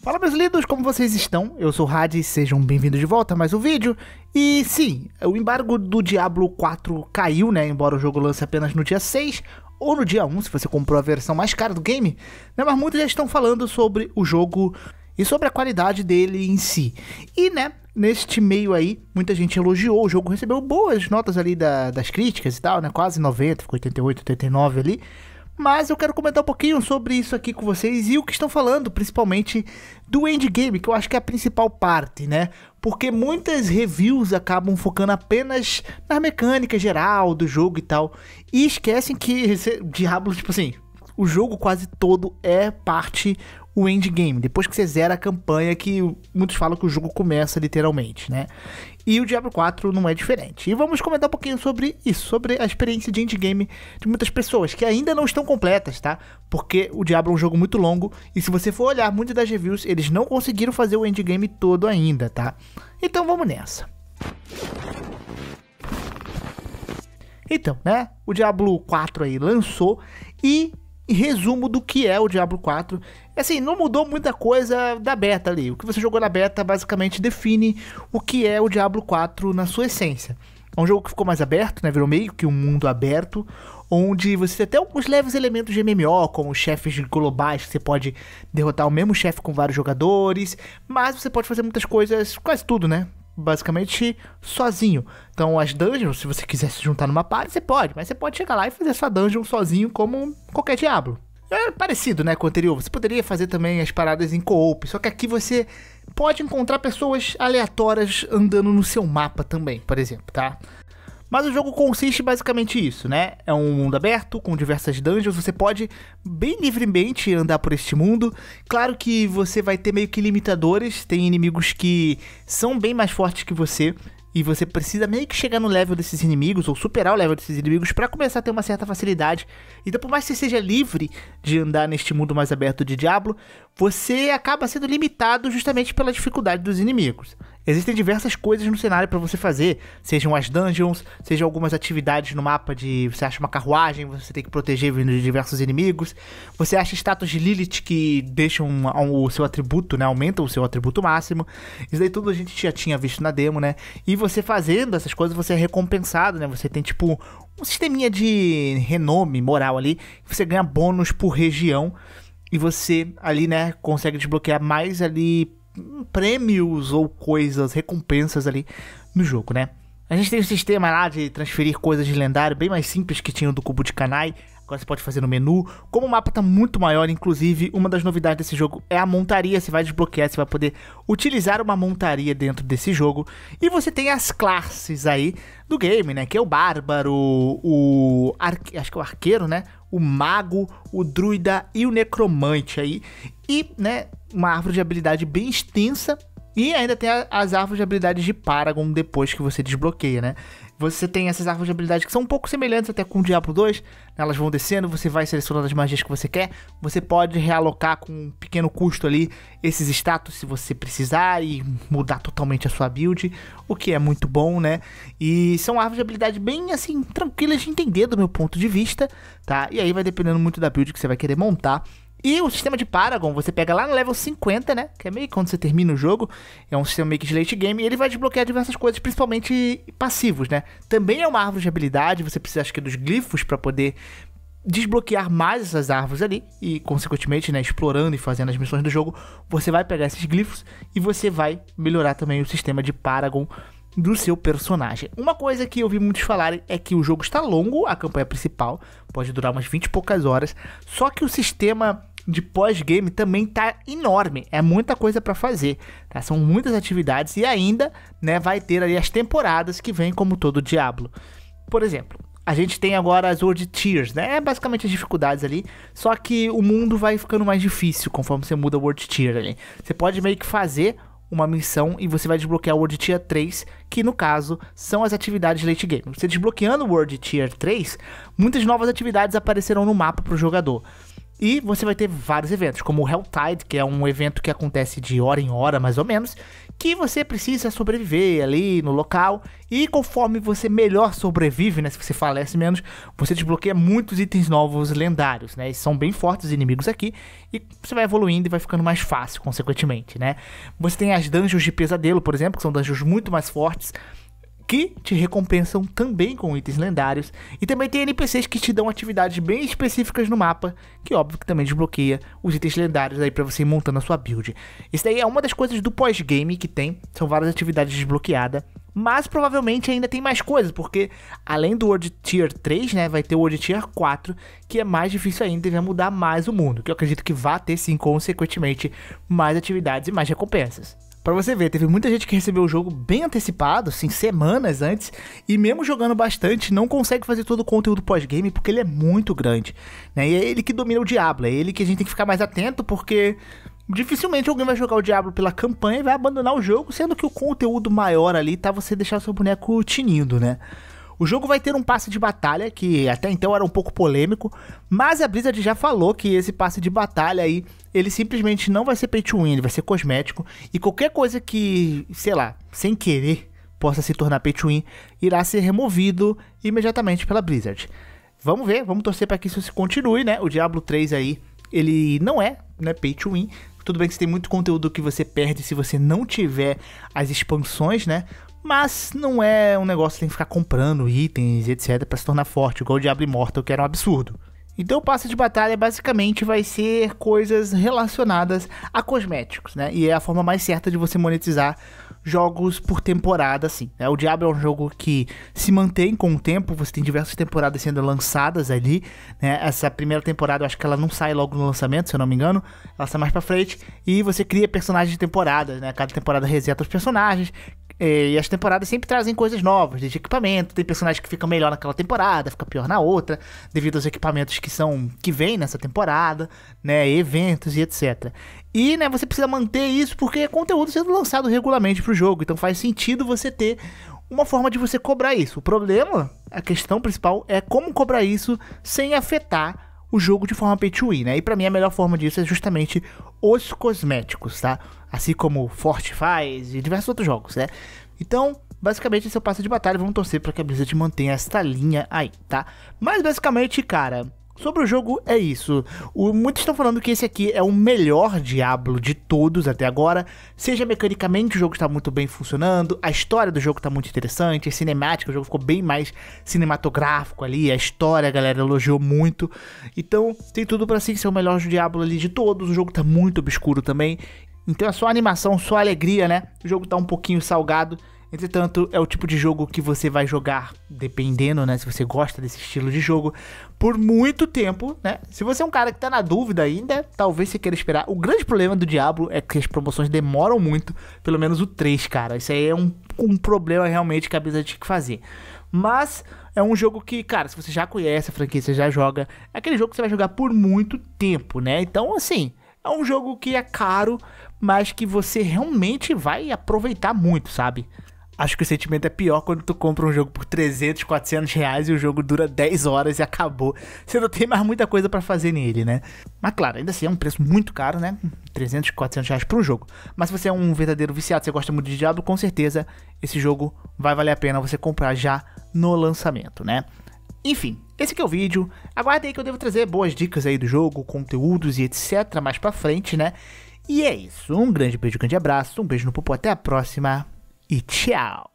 Fala meus lindos, como vocês estão? Eu sou o Hadi, sejam bem-vindos de volta a mais um vídeo. E sim, o embargo do Diablo 4 caiu, né? Embora o jogo lance apenas no dia 6 ou no dia 1, se você comprou a versão mais cara do game. Né? Mas muitos já estão falando sobre o jogo e sobre a qualidade dele em si. E, né, neste meio aí, muita gente elogiou o jogo, recebeu boas notas ali da, das críticas e tal, né? Quase 90, ficou 88, 89 ali. Mas eu quero comentar um pouquinho sobre isso aqui com vocês e o que estão falando, principalmente do endgame, que eu acho que é a principal parte, né? Porque muitas reviews acabam focando apenas na mecânica geral do jogo e tal, e esquecem que Diablo, tipo assim, o jogo quase todo é parte o endgame, depois que você zera a campanha, que muitos falam que o jogo começa literalmente, né? E o Diablo 4 não é diferente. E vamos comentar um pouquinho sobre isso, sobre a experiência de endgame de muitas pessoas, que ainda não estão completas, tá? Porque o Diablo é um jogo muito longo, e se você for olhar muitas das reviews, eles não conseguiram fazer o endgame todo ainda, tá? Então vamos nessa. Então, né? O Diablo 4 aí lançou e resumo do que é o Diablo 4. É assim, não mudou muita coisa da beta ali. O que você jogou na beta basicamente define o que é o Diablo 4 na sua essência. É um jogo que ficou mais aberto, né? Virou meio que um mundo aberto, onde você tem até alguns leves elementos de MMO, como chefes globais, que você pode derrotar o mesmo chefe com vários jogadores, mas você pode fazer muitas coisas, quase tudo, né? basicamente sozinho. Então as dungeons, se você quiser se juntar numa party, você pode, mas você pode chegar lá e fazer sua dungeon sozinho como qualquer diabo. É parecido, né, com o anterior. Você poderia fazer também as paradas em co-op, só que aqui você pode encontrar pessoas aleatórias andando no seu mapa também, por exemplo, tá? Mas o jogo consiste basicamente isso, né? É um mundo aberto com diversas dungeons, você pode bem livremente andar por este mundo. Claro que você vai ter meio que limitadores, tem inimigos que são bem mais fortes que você, e você precisa meio que chegar no level desses inimigos ou superar o level desses inimigos para começar a ter uma certa facilidade. Então, por mais que você seja livre de andar neste mundo mais aberto de Diablo, você acaba sendo limitado justamente pela dificuldade dos inimigos. Existem diversas coisas no cenário para você fazer, sejam as dungeons, sejam algumas atividades no mapa de você acha uma carruagem, você tem que proteger de diversos inimigos, você acha estátuas de Lilith que deixam o seu atributo, né, aumentam o seu atributo máximo. Isso daí tudo a gente já tinha visto na demo, né? E você fazendo essas coisas, você é recompensado, né? Você tem tipo um sisteminha de renome moral ali, você ganha bônus por região e você ali, né, consegue desbloquear mais ali prêmios ou coisas, recompensas ali no jogo, né? A gente tem um sistema lá de transferir coisas de lendário bem mais simples que tinha o do cubo de Kanai. Agora você pode fazer no menu. Como o mapa tá muito maior, inclusive, uma das novidades desse jogo é a montaria. Você vai desbloquear, você vai poder utilizar uma montaria dentro desse jogo. E você tem as classes aí do game, né? Que é o bárbaro, o. Ar... Acho que é o arqueiro, né? o mago, o druida e o necromante aí. E, né, uma árvore de habilidade bem extensa e ainda tem a, as árvores de habilidades de Paragon depois que você desbloqueia, né? Você tem essas árvores de habilidade que são um pouco semelhantes até com o Diablo 2. Elas vão descendo, você vai selecionando as magias que você quer. Você pode realocar com um pequeno custo ali esses status se você precisar e mudar totalmente a sua build, o que é muito bom, né? E são árvores de habilidade bem assim tranquilas de entender do meu ponto de vista, tá? E aí vai dependendo muito da build que você vai querer montar e o sistema de Paragon, você pega lá no level 50, né? Que é meio que quando você termina o jogo. É um sistema meio que de late game. E ele vai desbloquear diversas coisas, principalmente passivos, né? Também é uma árvore de habilidade. Você precisa, acho que, dos glifos para poder desbloquear mais essas árvores ali. E, consequentemente, né? Explorando e fazendo as missões do jogo. Você vai pegar esses glifos e você vai melhorar também o sistema de Paragon do seu personagem. Uma coisa que eu vi muitos falarem é que o jogo está longo, a campanha principal pode durar umas 20 e poucas horas, só que o sistema de pós-game também tá enorme. É muita coisa para fazer, tá? São muitas atividades e ainda, né, vai ter ali as temporadas que vem como todo Diablo. Por exemplo, a gente tem agora as World Tiers, né? É basicamente as dificuldades ali. Só que o mundo vai ficando mais difícil conforme você muda o World Tier ali. Você pode meio que fazer uma missão e você vai desbloquear o World Tier 3, que no caso são as atividades late game. Você desbloqueando o World Tier 3, muitas novas atividades aparecerão no mapa para o jogador. E você vai ter vários eventos, como o Helltide, que é um evento que acontece de hora em hora, mais ou menos, que você precisa sobreviver ali no local. E conforme você melhor sobrevive, né, se você falece menos, você desbloqueia muitos itens novos lendários, né? E são bem fortes os inimigos aqui, e você vai evoluindo e vai ficando mais fácil, consequentemente, né? Você tem as dungeons de pesadelo, por exemplo, que são dungeons muito mais fortes, que te recompensam também com itens lendários, e também tem NPCs que te dão atividades bem específicas no mapa, que óbvio que também desbloqueia os itens lendários aí para você ir montando a sua build. Isso daí é uma das coisas do pós-game que tem, são várias atividades desbloqueadas, mas provavelmente ainda tem mais coisas, porque além do World Tier 3, né, vai ter o World Tier 4, que é mais difícil ainda e vai mudar mais o mundo, que eu acredito que vá ter sim, consequentemente, mais atividades e mais recompensas. Pra você ver, teve muita gente que recebeu o jogo bem antecipado, assim, semanas antes, e mesmo jogando bastante, não consegue fazer todo o conteúdo pós-game porque ele é muito grande. Né? E é ele que domina o Diablo, é ele que a gente tem que ficar mais atento porque dificilmente alguém vai jogar o Diablo pela campanha e vai abandonar o jogo, sendo que o conteúdo maior ali tá você deixar o seu boneco tinindo, né? O jogo vai ter um passe de batalha, que até então era um pouco polêmico, mas a Blizzard já falou que esse passe de batalha aí, ele simplesmente não vai ser pay to win, ele vai ser cosmético, e qualquer coisa que, sei lá, sem querer, possa se tornar pay to win, irá ser removido imediatamente pela Blizzard. Vamos ver, vamos torcer para que isso se continue, né? O Diablo 3 aí, ele não é, né, pay to win. Tudo bem que você tem muito conteúdo que você perde se você não tiver as expansões, né? Mas não é um negócio que tem que ficar comprando itens, etc, para se tornar forte, igual o Diablo Immortal, que era um absurdo. Então o passe de batalha basicamente vai ser coisas relacionadas a cosméticos, né? E é a forma mais certa de você monetizar jogos por temporada, assim. Né? O Diablo é um jogo que se mantém com o tempo, você tem diversas temporadas sendo lançadas ali, né? Essa primeira temporada, eu acho que ela não sai logo no lançamento, se eu não me engano, ela sai mais pra frente, e você cria personagens de temporadas, né? Cada temporada reseta os personagens, é, e as temporadas sempre trazem coisas novas, desde equipamento, tem personagens que ficam melhor naquela temporada, fica pior na outra, devido aos equipamentos que são que vem nessa temporada, né, eventos e etc. E, né, você precisa manter isso porque é conteúdo sendo lançado regularmente pro jogo, então faz sentido você ter uma forma de você cobrar isso. O problema, a questão principal é como cobrar isso sem afetar o jogo de forma pay to win, né? E para mim a melhor forma disso é justamente os cosméticos, tá? Assim como Forte faz e diversos outros jogos, né? Então, basicamente esse é o passo de batalha, vamos torcer para que a Blizzard mantenha esta linha aí, tá? Mas basicamente, cara, Sobre o jogo é isso. O, muitos estão falando que esse aqui é o melhor Diablo de todos até agora. Seja mecanicamente o jogo está muito bem funcionando, a história do jogo está muito interessante, a cinemática, o jogo ficou bem mais cinematográfico ali, a história a galera elogiou muito. Então tem tudo para ser o melhor Diablo ali de todos. O jogo está muito obscuro também. Então é só animação, só alegria, né? O jogo está um pouquinho salgado Entretanto, é o tipo de jogo que você vai jogar, dependendo, né? Se você gosta desse estilo de jogo, por muito tempo, né? Se você é um cara que tá na dúvida ainda, talvez você queira esperar. O grande problema do Diablo é que as promoções demoram muito, pelo menos o 3, cara. Isso aí é um, um problema realmente que a Blizzard tinha que fazer. Mas é um jogo que, cara, se você já conhece a franquia, você já joga, é aquele jogo que você vai jogar por muito tempo, né? Então, assim, é um jogo que é caro, mas que você realmente vai aproveitar muito, sabe? Acho que o sentimento é pior quando tu compra um jogo por 300, 400 reais e o jogo dura 10 horas e acabou. Você não tem mais muita coisa para fazer nele, né? Mas claro, ainda assim é um preço muito caro, né? 300, 400 reais para um jogo. Mas se você é um verdadeiro viciado, você gosta muito de Diablo, com certeza esse jogo vai valer a pena você comprar já no lançamento, né? Enfim, esse aqui é o vídeo. Aguardem aí que eu devo trazer boas dicas aí do jogo, conteúdos e etc mais pra frente, né? E é isso. Um grande beijo, um grande abraço, um beijo no popo, até a próxima. 一翘。